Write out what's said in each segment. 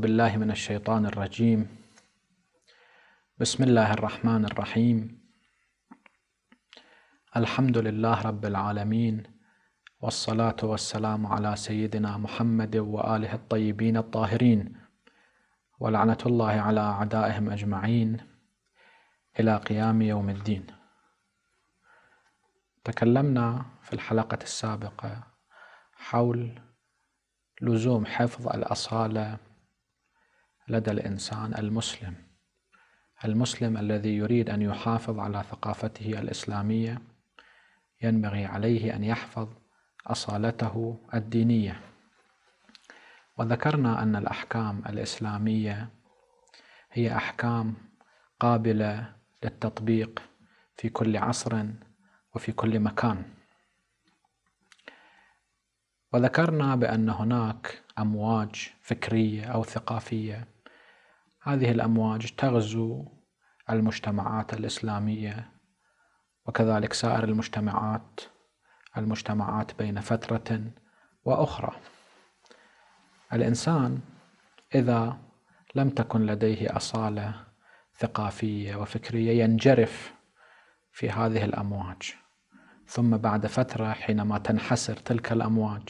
بالله من الشيطان الرجيم بسم الله الرحمن الرحيم الحمد لله رب العالمين والصلاة والسلام على سيدنا محمد وآله الطيبين الطاهرين ولعنة الله على أعدائهم أجمعين إلى قيام يوم الدين تكلمنا في الحلقة السابقة حول لزوم حفظ الأصالة لدى الانسان المسلم المسلم الذي يريد ان يحافظ على ثقافته الاسلاميه ينبغي عليه ان يحفظ اصالته الدينيه وذكرنا ان الاحكام الاسلاميه هي احكام قابله للتطبيق في كل عصر وفي كل مكان وذكرنا بان هناك امواج فكريه او ثقافيه هذه الأمواج تغزو المجتمعات الإسلامية وكذلك سائر المجتمعات المجتمعات بين فترة وأخرى الإنسان إذا لم تكن لديه أصالة ثقافية وفكرية ينجرف في هذه الأمواج ثم بعد فترة حينما تنحسر تلك الأمواج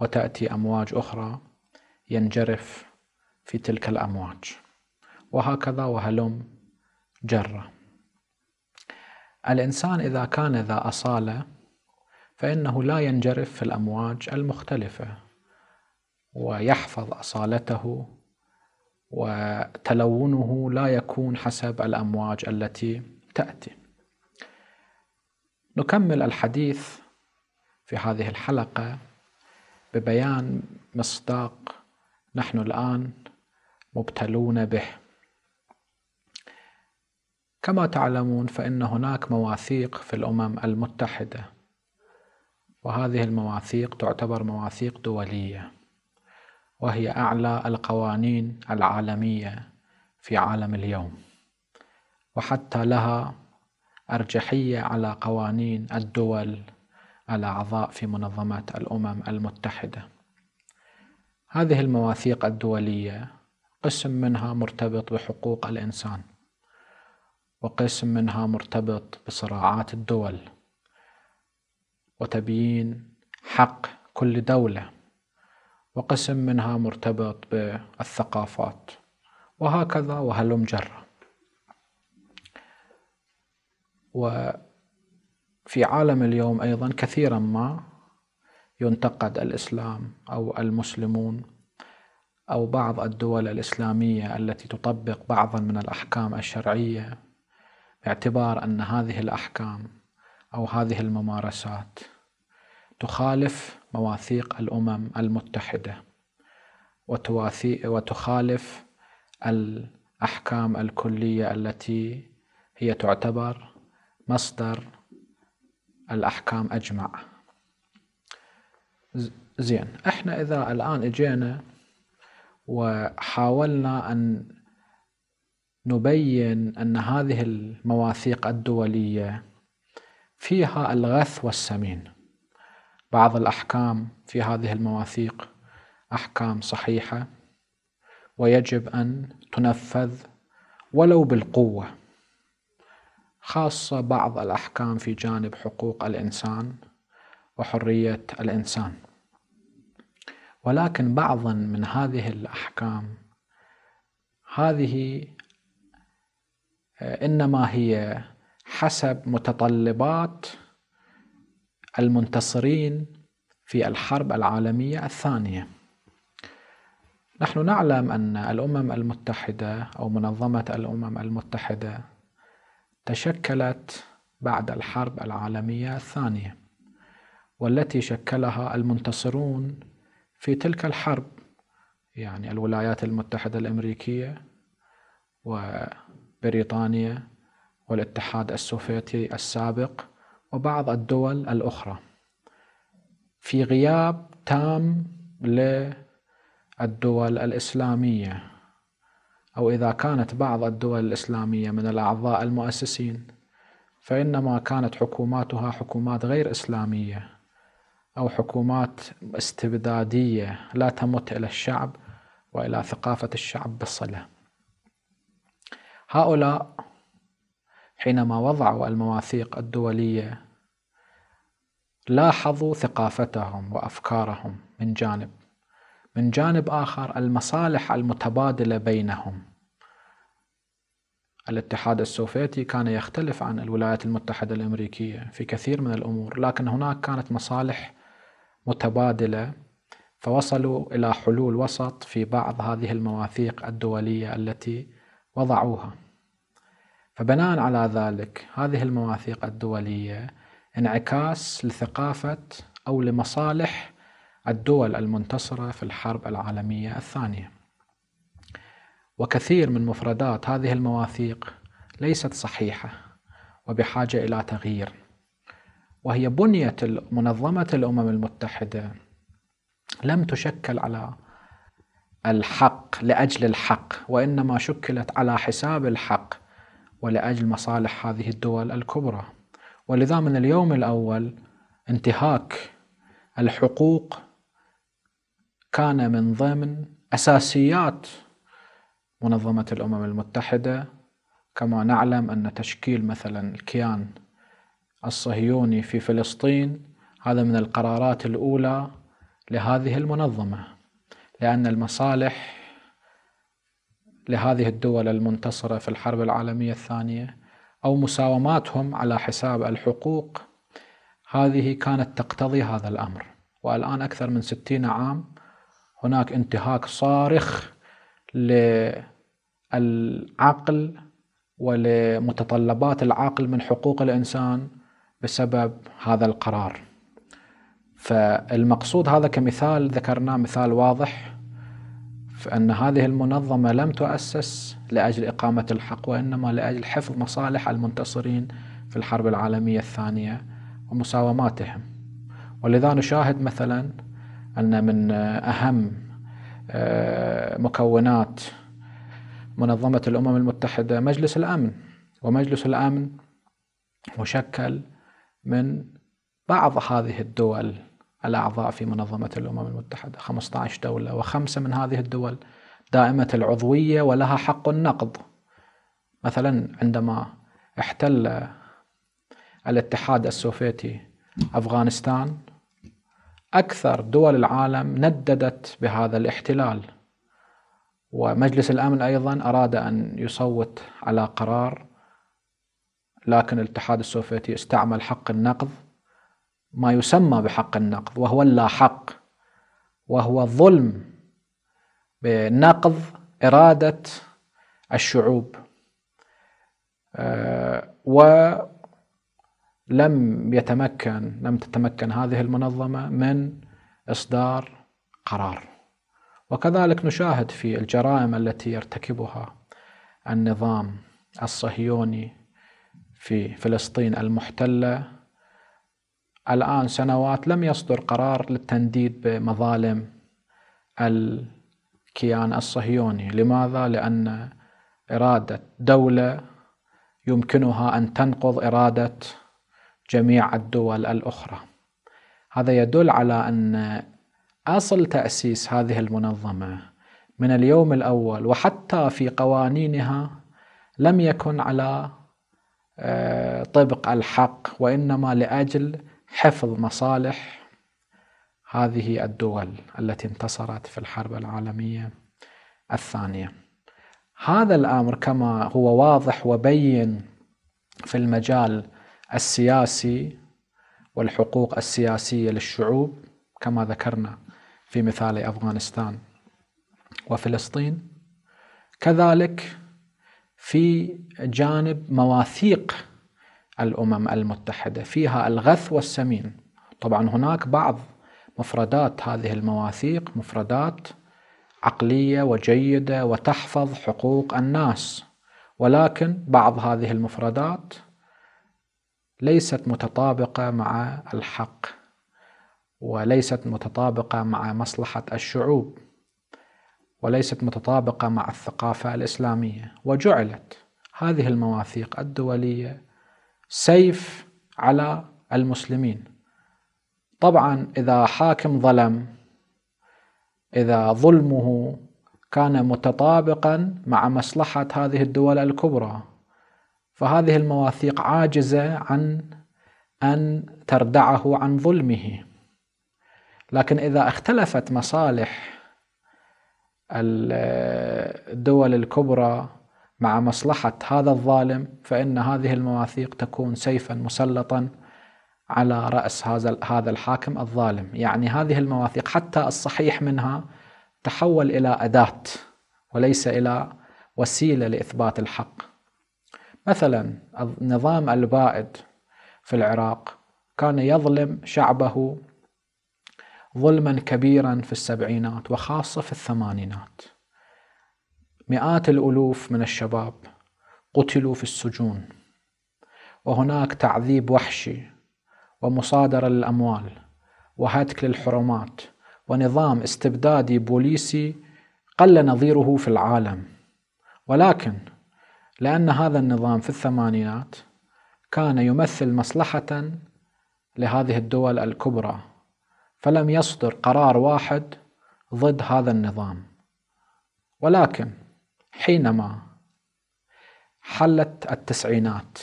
وتأتي أمواج أخرى ينجرف في تلك الأمواج وهكذا وهلم جرة الإنسان إذا كان ذا أصالة فإنه لا ينجرف في الأمواج المختلفة ويحفظ أصالته وتلونه لا يكون حسب الأمواج التي تأتي نكمل الحديث في هذه الحلقة ببيان مصداق نحن الآن مبتلون به كما تعلمون فإن هناك مواثيق في الأمم المتحدة وهذه المواثيق تعتبر مواثيق دولية وهي أعلى القوانين العالمية في عالم اليوم وحتى لها أرجحية على قوانين الدول الأعضاء في منظمة الأمم المتحدة هذه المواثيق الدولية قسم منها مرتبط بحقوق الإنسان وقسم منها مرتبط بصراعات الدول وتبيين حق كل دوله وقسم منها مرتبط بالثقافات وهكذا وهلم جرة وفي عالم اليوم أيضا كثيرا ما ينتقد الإسلام أو المسلمون أو بعض الدول الإسلامية التي تطبق بعضا من الأحكام الشرعية باعتبار ان هذه الاحكام او هذه الممارسات تخالف مواثيق الامم المتحده وتخالف الاحكام الكليه التي هي تعتبر مصدر الاحكام اجمع زين احنا اذا الان اجينا وحاولنا ان نبين أن هذه المواثيق الدولية فيها الغث والسمين بعض الأحكام في هذه المواثيق أحكام صحيحة ويجب أن تنفذ ولو بالقوة خاصة بعض الأحكام في جانب حقوق الإنسان وحرية الإنسان ولكن بعضا من هذه الأحكام هذه آه، انما هي حسب متطلبات المنتصرين في الحرب العالميه الثانيه نحن نعلم ان الامم المتحده او منظمه الامم المتحده تشكلت بعد الحرب العالميه الثانيه والتي شكلها المنتصرون في تلك الحرب يعني الولايات المتحده الامريكيه و بريطانيا والاتحاد السوفيتي السابق وبعض الدول الأخرى في غياب تام للدول الإسلامية أو إذا كانت بعض الدول الإسلامية من الأعضاء المؤسسين فإنما كانت حكوماتها حكومات غير إسلامية أو حكومات استبدادية لا تمت إلى الشعب وإلى ثقافة الشعب بالصلة هؤلاء حينما وضعوا المواثيق الدولية لاحظوا ثقافتهم وأفكارهم من جانب من جانب آخر المصالح المتبادلة بينهم الاتحاد السوفيتي كان يختلف عن الولايات المتحدة الأمريكية في كثير من الأمور لكن هناك كانت مصالح متبادلة فوصلوا إلى حلول وسط في بعض هذه المواثيق الدولية التي وضعوها فبناء على ذلك هذه المواثيق الدولية انعكاس لثقافة أو لمصالح الدول المنتصرة في الحرب العالمية الثانية وكثير من مفردات هذه المواثيق ليست صحيحة وبحاجة إلى تغيير وهي بنية منظمة الأمم المتحدة لم تشكل على الحق لأجل الحق وإنما شكلت على حساب الحق ولأجل مصالح هذه الدول الكبرى ولذا من اليوم الأول انتهاك الحقوق كان من ضمن أساسيات منظمة الأمم المتحدة كما نعلم أن تشكيل مثلا الكيان الصهيوني في فلسطين هذا من القرارات الأولى لهذه المنظمة لأن المصالح لهذه الدول المنتصرة في الحرب العالمية الثانية أو مساوماتهم على حساب الحقوق هذه كانت تقتضي هذا الأمر والآن أكثر من ستين عام هناك انتهاك صارخ للعقل ولمتطلبات العقل من حقوق الإنسان بسبب هذا القرار فالمقصود هذا كمثال ذكرناه مثال واضح أن هذه المنظمة لم تؤسس لأجل إقامة الحق وإنما لأجل حفظ مصالح المنتصرين في الحرب العالمية الثانية ومساوماتهم ولذا نشاهد مثلا أن من أهم آه، مكونات منظمة الأمم المتحدة مجلس الأمن ومجلس الأمن مشكل من بعض هذه الدول الأعضاء في منظمة الأمم المتحدة 15 دولة وخمسة من هذه الدول دائمة العضوية ولها حق النقض مثلا عندما احتل الاتحاد السوفيتي أفغانستان أكثر دول العالم نددت بهذا الاحتلال ومجلس الأمن أيضا أراد أن يصوت على قرار لكن الاتحاد السوفيتي استعمل حق النقض ما يسمى بحق النقض وهو اللا حق وهو الظلم بنقض إرادة الشعوب آه، ولم يتمكن لم تتمكن هذه المنظمة من إصدار قرار وكذلك نشاهد في الجرائم التي يرتكبها النظام الصهيوني في فلسطين المحتله الآن سنوات لم يصدر قرار للتنديد بمظالم الكيان الصهيوني لماذا؟ لأن إرادة دولة يمكنها أن تنقض إرادة جميع الدول الأخرى هذا يدل على أن أصل تأسيس هذه المنظمة من اليوم الأول وحتى في قوانينها لم يكن على آه، طبق الحق وإنما لأجل حفظ مصالح هذه الدول التي انتصرت في الحرب العالميه الثانيه هذا الامر كما هو واضح وبين في المجال السياسي والحقوق السياسيه للشعوب كما ذكرنا في مثال افغانستان وفلسطين كذلك في جانب مواثيق الأمم المتحدة فيها الغث والسمين طبعا هناك بعض مفردات هذه المواثيق مفردات عقلية وجيدة وتحفظ حقوق الناس ولكن بعض هذه المفردات ليست متطابقة مع الحق وليست متطابقة مع مصلحة الشعوب وليست متطابقة مع الثقافة الإسلامية وجعلت هذه المواثيق الدولية سيف على المسلمين طبعا اذا حاكم ظلم اذا ظلمه كان متطابقا مع مصلحه هذه الدول الكبرى فهذه المواثيق عاجزه عن ان تردعه عن ظلمه لكن اذا اختلفت مصالح الدول الكبرى مع مصلحة هذا الظالم فإن هذه المواثيق تكون سيفا مسلطا على رأس هذا هذا الحاكم الظالم، يعني هذه المواثيق حتى الصحيح منها تحول إلى أداة وليس إلى وسيلة لإثبات الحق. مثلا النظام البائد في العراق كان يظلم شعبه ظلما كبيرا في السبعينات وخاصة في الثمانينات مئات الالوف من الشباب قتلوا في السجون وهناك تعذيب وحشي ومصادره للاموال وهتك للحرمات ونظام استبدادي بوليسي قل نظيره في العالم ولكن لان هذا النظام في الثمانينات كان يمثل مصلحه لهذه الدول الكبرى فلم يصدر قرار واحد ضد هذا النظام ولكن حينما حلت التسعينات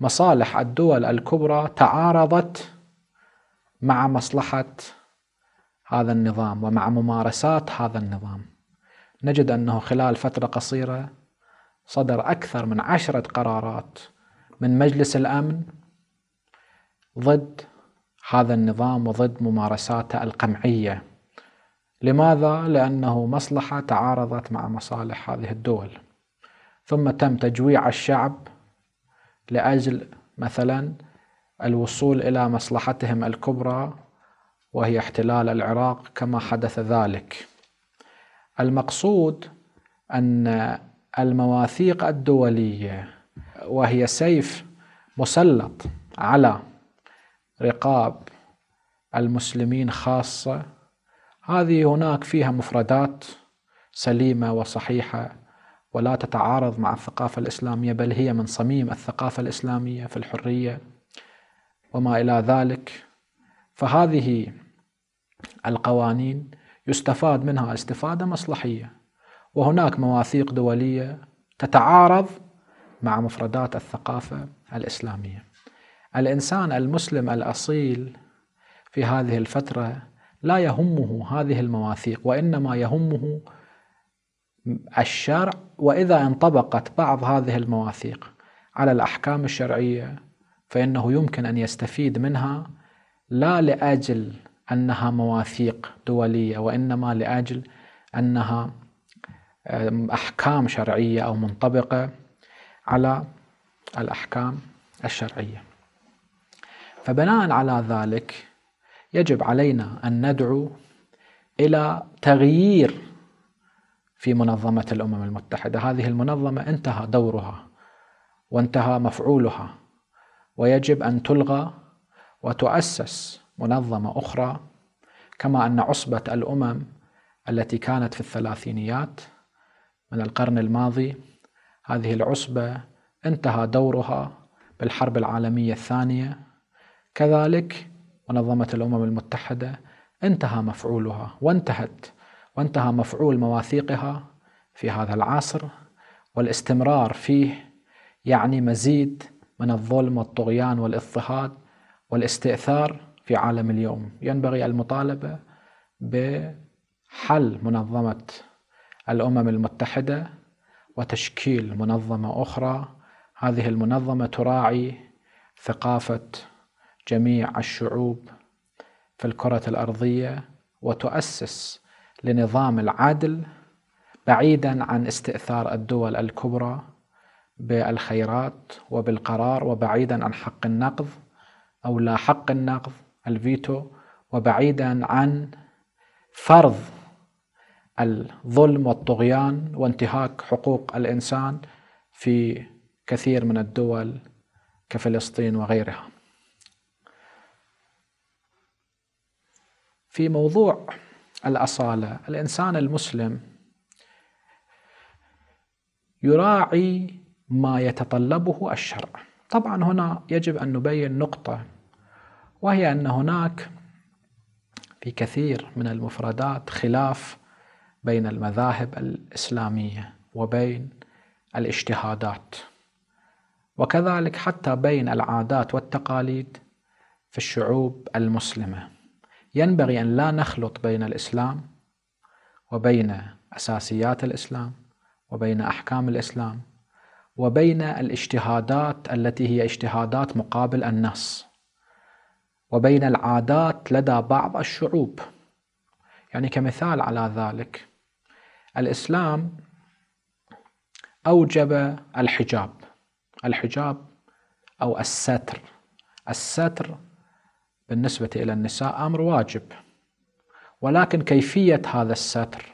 مصالح الدول الكبرى تعارضت مع مصلحه هذا النظام ومع ممارسات هذا النظام نجد انه خلال فتره قصيره صدر اكثر من عشره قرارات من مجلس الامن ضد هذا النظام وضد ممارساته القمعيه لماذا؟ لأنه مصلحة تعارضت مع مصالح هذه الدول ثم تم تجويع الشعب لأجل مثلا الوصول إلى مصلحتهم الكبرى وهي احتلال العراق كما حدث ذلك المقصود أن المواثيق الدولية وهي سيف مسلط على رقاب المسلمين خاصه هذه هناك فيها مفردات سليمه وصحيحه ولا تتعارض مع الثقافه الاسلاميه بل هي من صميم الثقافه الاسلاميه في الحريه وما الى ذلك فهذه القوانين يستفاد منها استفاده مصلحيه وهناك مواثيق دوليه تتعارض مع مفردات الثقافه الاسلاميه الانسان المسلم الاصيل في هذه الفتره لا يهمه هذه المواثيق وانما يهمه الشرع واذا انطبقت بعض هذه المواثيق على الاحكام الشرعيه فانه يمكن ان يستفيد منها لا لاجل انها مواثيق دوليه وانما لاجل انها احكام شرعيه او منطبقه على الاحكام الشرعيه فبناء على ذلك يجب علينا ان ندعو الى تغيير في منظمه الامم المتحده، هذه المنظمه انتهى دورها وانتهى مفعولها ويجب ان تلغى وتؤسس منظمه اخرى كما ان عصبه الامم التي كانت في الثلاثينيات من القرن الماضي هذه العصبه انتهى دورها بالحرب العالميه الثانيه كذلك منظمة الأمم المتحدة انتهى مفعولها وانتهت وانتهى مفعول مواثيقها في هذا العصر والاستمرار فيه يعني مزيد من الظلم والطغيان والاضطهاد والاستئثار في عالم اليوم ينبغي المطالبة بحل منظمة الأمم المتحدة وتشكيل منظمة أخرى هذه المنظمة تراعي ثقافة جميع الشعوب في الكرة الأرضية وتؤسس لنظام العدل بعيدا عن استئثار الدول الكبرى بالخيرات وبالقرار وبعيدا عن حق النقض أو لا حق النقض الفيتو وبعيدا عن فرض الظلم والطغيان وانتهاك حقوق الإنسان في كثير من الدول كفلسطين وغيرها في موضوع الاصاله الانسان المسلم يراعي ما يتطلبه الشرع طبعا هنا يجب ان نبين نقطه وهي ان هناك في كثير من المفردات خلاف بين المذاهب الاسلاميه وبين الاجتهادات وكذلك حتى بين العادات والتقاليد في الشعوب المسلمه ينبغي أن لا نخلط بين الإسلام وبين أساسيات الإسلام وبين أحكام الإسلام وبين الاجتهادات التي هي اجتهادات مقابل النص وبين العادات لدى بعض الشعوب يعني كمثال على ذلك الإسلام أوجب الحجاب الحجاب أو الستر الستر بالنسبة إلى النساء أمر واجب ولكن كيفية هذا الستر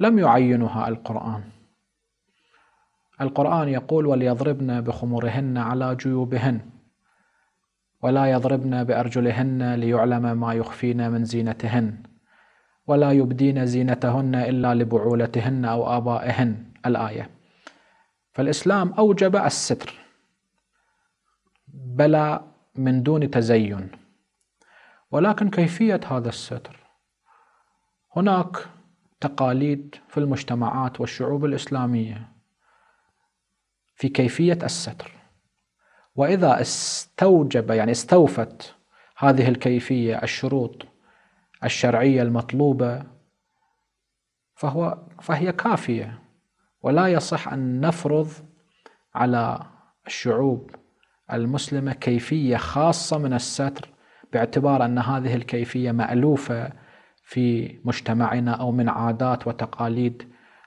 لم يعينها القرآن القرآن يقول وليضربن بخمورهن على جيوبهن ولا يضربن بأرجلهن ليعلم ما يخفين من زينتهن ولا يبدين زينتهن إلا لبعولتهن أو آبائهن الآية فالإسلام أوجب الستر بلا من دون تزين ولكن كيفية هذا الستر هناك تقاليد في المجتمعات والشعوب الإسلامية في كيفية الستر وإذا استوجب يعني استوفت هذه الكيفية الشروط الشرعية المطلوبة فهو فهي كافية ولا يصح أن نفرض على الشعوب المسلمة كيفية خاصة من الستر باعتبار ان هذه الكيفيه مالوفه في مجتمعنا او من عادات وتقاليد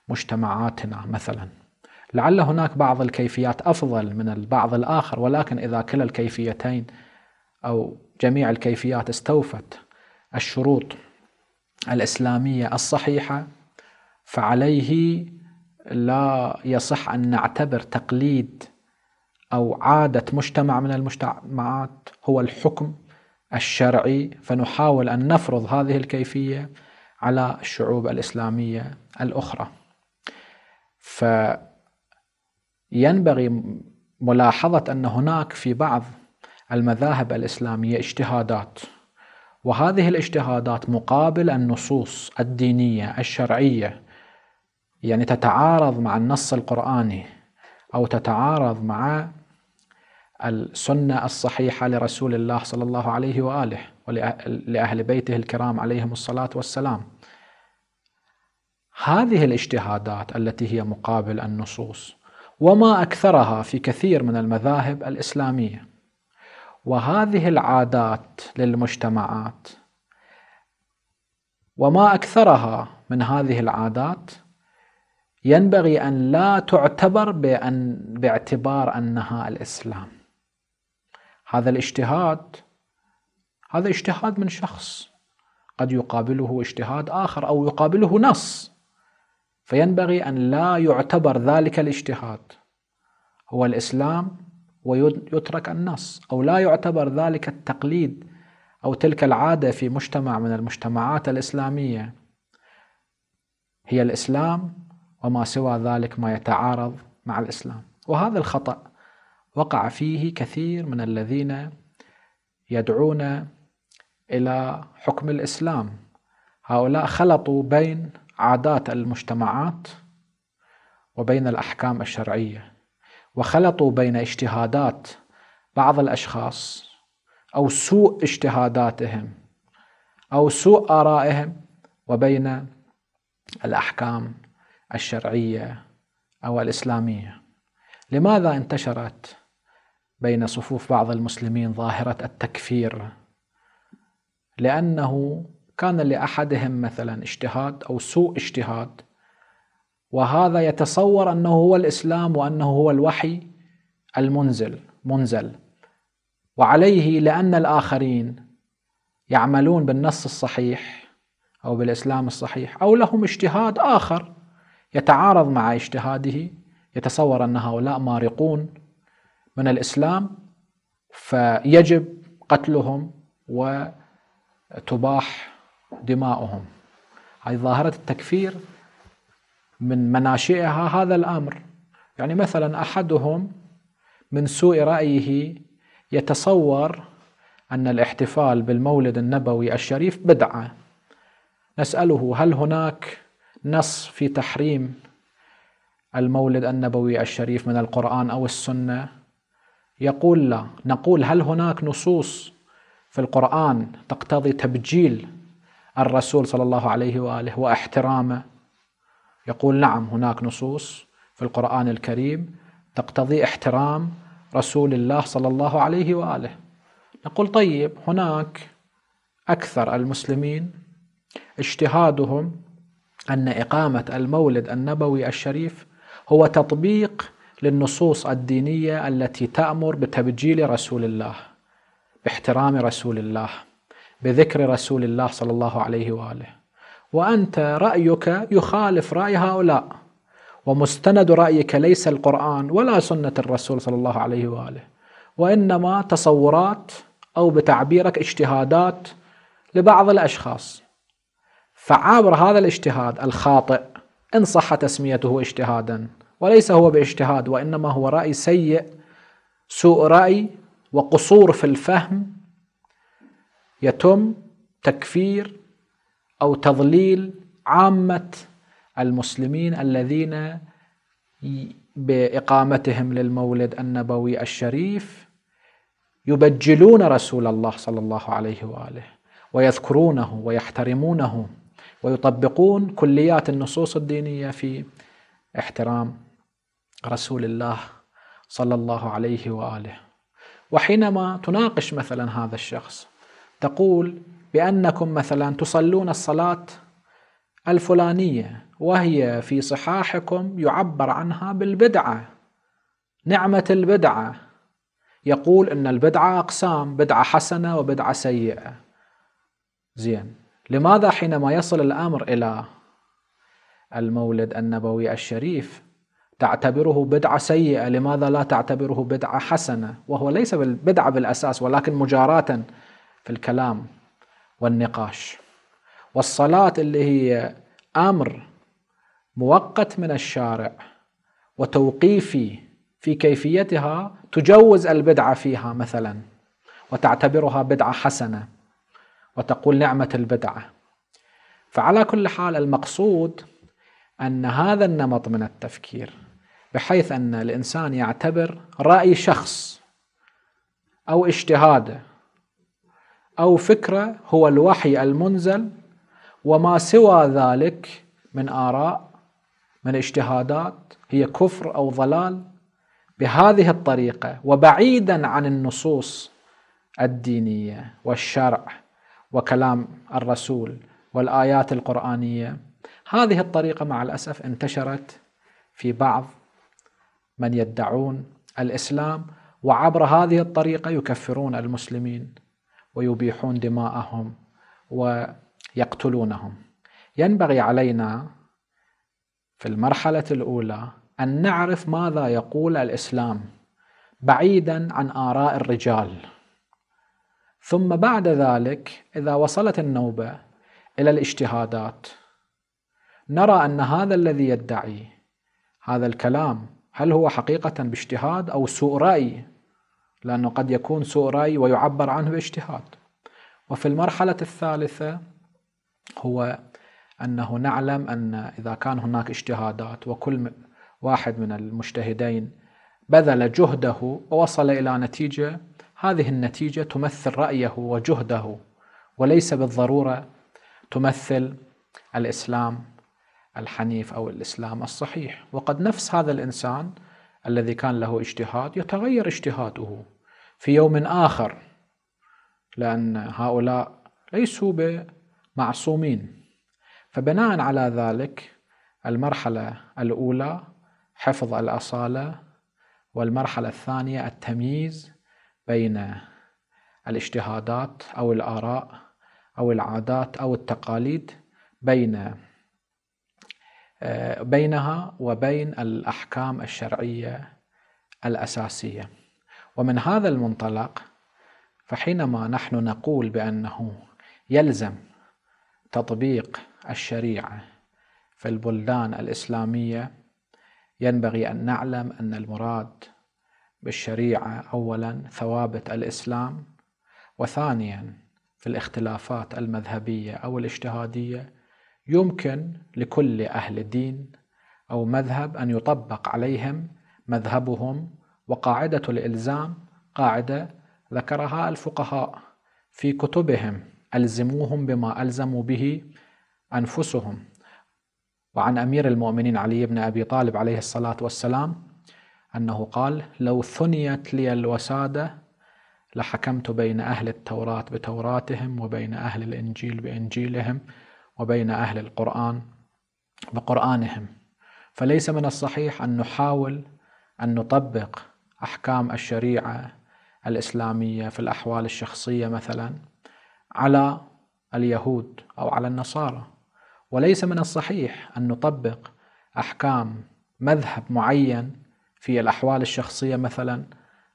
مجتمعاتنا مثلا. لعل هناك بعض الكيفيات افضل من البعض الاخر ولكن اذا كلا الكيفيتين او جميع الكيفيات استوفت الشروط الاسلاميه الصحيحه فعليه لا يصح ان نعتبر تقليد او عاده مجتمع من المجتمعات هو الحكم الشرعي فنحاول أن نفرض هذه الكيفية على الشعوب الإسلامية الأخرى فينبغي ملاحظة أن هناك في بعض المذاهب الإسلامية اجتهادات وهذه الاجتهادات مقابل النصوص الدينية الشرعية يعني تتعارض مع النص القرآني أو تتعارض مع السنه الصحيحه لرسول الله صلى الله عليه واله ولاهل بيته الكرام عليهم الصلاه والسلام. هذه الاجتهادات التي هي مقابل النصوص وما اكثرها في كثير من المذاهب الاسلاميه. وهذه العادات للمجتمعات وما اكثرها من هذه العادات ينبغي ان لا تعتبر بأن باعتبار انها الاسلام هذا الاجتهاد هذا اجتهاد من شخص قد يقابله اجتهاد آخر أو يقابله نص فينبغي أن لا يعتبر ذلك الاجتهاد هو الإسلام ويترك النص أو لا يعتبر ذلك التقليد أو تلك العادة في مجتمع من المجتمعات الإسلامية هي الإسلام وما سوى ذلك ما يتعارض مع الإسلام وهذا الخطأ وقع فيه كثير من الذين يدعون الى حكم الاسلام هؤلاء خلطوا بين عادات المجتمعات وبين الاحكام الشرعيه وخلطوا بين اجتهادات بعض الاشخاص او سوء اجتهاداتهم او سوء ارائهم وبين الاحكام الشرعيه او الاسلاميه لماذا انتشرت بين صفوف بعض المسلمين ظاهرة التكفير لأنه كان لأحدهم مثلا اجتهاد أو سوء اجتهاد وهذا يتصور أنه هو الإسلام وأنه هو الوحي المنزل منزل وعليه لأن الآخرين يعملون بالنص الصحيح أو بالإسلام الصحيح أو لهم اجتهاد آخر يتعارض مع اجتهاده يتصور أن هؤلاء مارقون من الإسلام فيجب قتلهم وتباح دماؤهم هذه ظاهرة التكفير من مناشئها هذا الأمر يعني مثلا أحدهم من سوء رأيه يتصور أن الاحتفال بالمولد النبوي الشريف بدعة نسأله هل هناك نص في تحريم المولد النبوي الشريف من القرآن أو السنة يقول لا نقول هل هناك نصوص في القرآن تقتضي تبجيل الرسول صلى الله عليه وآله واحترامه يقول نعم هناك نصوص في القرآن الكريم تقتضي احترام رسول الله صلى الله عليه وآله نقول طيب هناك أكثر المسلمين اجتهادهم أن إقامة المولد النبوي الشريف هو تطبيق للنصوص الدينية التي تأمر بتبجيل رسول الله باحترام رسول الله بذكر رسول الله صلى الله عليه واله وانت رايك يخالف راي هؤلاء ومستند رايك ليس القران ولا سنه الرسول صلى الله عليه واله وانما تصورات او بتعبيرك اجتهادات لبعض الاشخاص فعابر هذا الاجتهاد الخاطئ ان صح تسميته اجتهادا وليس هو باجتهاد وإنما هو رأي سيء سوء رأي وقصور في الفهم يتم تكفير أو تضليل عامة المسلمين الذين باقامتهم للمولد النبوي الشريف يبجلون رسول الله صلى الله عليه واله ويذكرونه ويحترمونه ويطبقون كليات النصوص الدينيه في احترام رسول الله صلى الله عليه واله وحينما تناقش مثلا هذا الشخص تقول بانكم مثلا تصلون الصلاه الفلانيه وهي في صحاحكم يعبر عنها بالبدعه نعمه البدعه يقول ان البدعه اقسام بدعه حسنه وبدعه سيئه زين لماذا حينما يصل الامر الى المولد النبوي الشريف تعتبره بدعة سيئة لماذا لا تعتبره بدعة حسنة وهو ليس بدعة بالأساس ولكن مجاراة في الكلام والنقاش والصلاة اللي هي أمر مؤقت من الشارع وتوقيفي في كيفيتها تجوز البدعة فيها مثلا وتعتبرها بدعة حسنة وتقول نعمة البدعة فعلى كل حال المقصود أن هذا النمط من التفكير بحيث أن الإنسان يعتبر رأي شخص أو اجتهاده أو فكرة هو الوحي المنزل وما سوى ذلك من آراء من اجتهادات هي كفر أو ضلال بهذه الطريقة وبعيدا عن النصوص الدينية والشرع وكلام الرسول والآيات القرآنية هذه الطريقة مع الأسف انتشرت في بعض من يدعون الإسلام وعبر هذه الطريقة يكفرون المسلمين ويبيحون دماءهم ويقتلونهم ينبغي علينا في المرحلة الأولى أن نعرف ماذا يقول الإسلام بعيدا عن آراء الرجال ثم بعد ذلك إذا وصلت النوبة إلى الاجتهادات نرى أن هذا الذي يدعي هذا الكلام هل هو حقيقة باجتهاد أو سوء رأي لأنه قد يكون سوء رأي ويعبر عنه باجتهاد وفي المرحلة الثالثة هو أنه نعلم أن إذا كان هناك اجتهادات وكل واحد من المجتهدين بذل جهده ووصل إلى نتيجة هذه النتيجة تمثل رأيه وجهده وليس بالضرورة تمثل الإسلام الحنيف أو الإسلام الصحيح وقد نفس هذا الإنسان الذي كان له اجتهاد يتغير اجتهاده في يوم آخر لأن هؤلاء ليسوا بمعصومين فبناء على ذلك المرحلة الأولى حفظ الأصالة والمرحلة الثانية التمييز بين الاجتهادات أو الآراء أو العادات أو التقاليد بين آه، بينها وبين الاحكام الشرعيه الاساسيه ومن هذا المنطلق فحينما نحن نقول بانه يلزم تطبيق الشريعه في البلدان الاسلاميه ينبغي ان نعلم ان المراد بالشريعه اولا ثوابت الاسلام وثانيا في الاختلافات المذهبيه او الاجتهاديه يمكن لكل أهل الدين أو مذهب أن يطبق عليهم مذهبهم وقاعدة الإلزام قاعدة ذكرها الفقهاء في كتبهم ألزموهم بما ألزموا به أنفسهم وعن أمير المؤمنين علي بن أبي طالب عليه الصلاة والسلام أنه قال لو ثنيت لي الوسادة لحكمت بين أهل التوراة بتوراتهم وبين أهل الإنجيل بإنجيلهم وبين أهل القرآن بقرآنهم فليس من الصحيح أن نحاول أن نطبق أحكام الشريعة الإسلامية في الأحوال الشخصية مثلا على اليهود أو على النصارى وليس من الصحيح أن نطبق أحكام مذهب معين في الأحوال الشخصية مثلا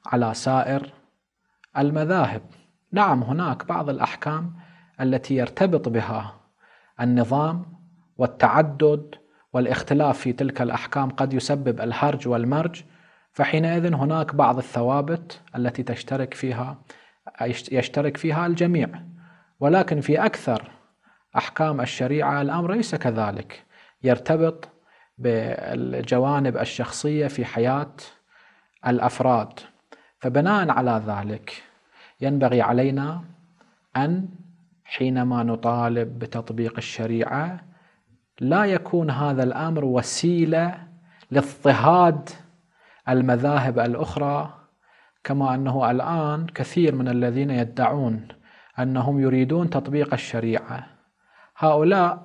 على سائر المذاهب نعم هناك بعض الأحكام التي يرتبط بها النظام والتعدد والاختلاف في تلك الاحكام قد يسبب الهرج والمرج فحينئذ هناك بعض الثوابت التي تشترك فيها يشترك فيها الجميع ولكن في اكثر احكام الشريعه الامر ليس كذلك يرتبط بالجوانب الشخصيه في حياه الافراد فبناء على ذلك ينبغي علينا ان حينما نطالب بتطبيق الشريعه لا يكون هذا الامر وسيله لاضطهاد المذاهب الاخرى كما انه الان كثير من الذين يدعون انهم يريدون تطبيق الشريعه هؤلاء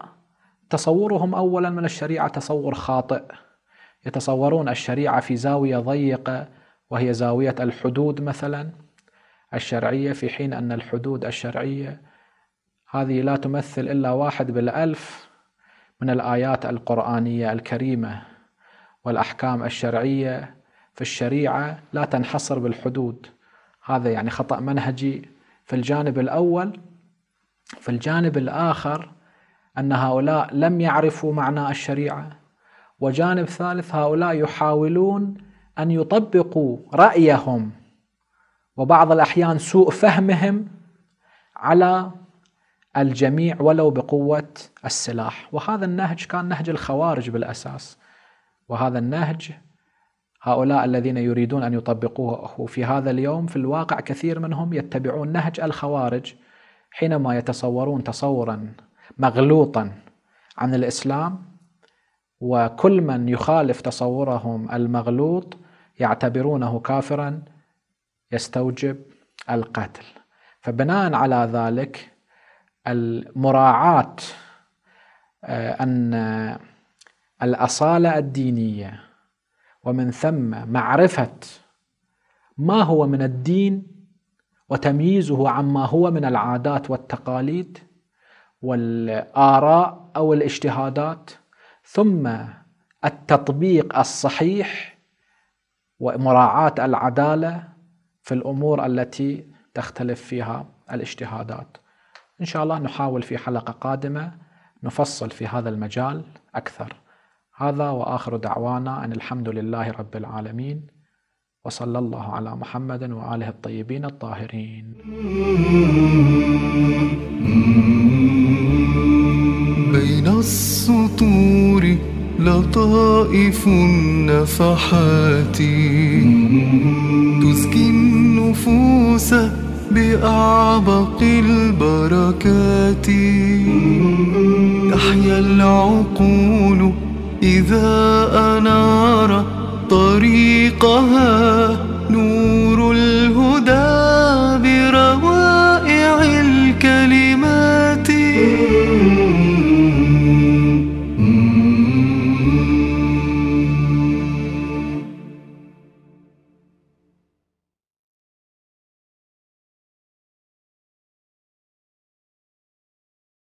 تصورهم اولا من الشريعه تصور خاطئ يتصورون الشريعه في زاويه ضيقه وهي زاويه الحدود مثلا الشرعيه في حين ان الحدود الشرعيه هذه لا تمثل إلا واحد بالألف من الآيات القرآنية الكريمة والأحكام الشرعية في الشريعة لا تنحصر بالحدود هذا يعني خطأ منهجي في الجانب الأول في الجانب الآخر أن هؤلاء لم يعرفوا معنى الشريعة وجانب ثالث هؤلاء يحاولون أن يطبقوا رأيهم وبعض الأحيان سوء فهمهم على الجميع ولو بقوة السلاح وهذا النهج كان نهج الخوارج بالأساس وهذا النهج هؤلاء الذين يريدون أن يطبقوه في هذا اليوم في الواقع كثير منهم يتبعون نهج الخوارج حينما يتصورون تصورا مغلوطا عن الإسلام وكل من يخالف تصورهم المغلوط يعتبرونه كافرا يستوجب القتل فبناء على ذلك المراعاة آه، أن الأصالة الدينية ومن ثم معرفة ما هو من الدين وتمييزه عما هو من العادات والتقاليد والآراء أو الاجتهادات ثم التطبيق الصحيح ومراعاة العدالة في الأمور التي تختلف فيها الاجتهادات إن شاء الله نحاول في حلقة قادمة نفصل في هذا المجال أكثر هذا وآخر دعوانا أن الحمد لله رب العالمين وصلى الله على محمد وآله الطيبين الطاهرين بين السطور لطائف النفحات تزكي النفوس بأعمق البركات تحيا العقول إذا أنار طريقها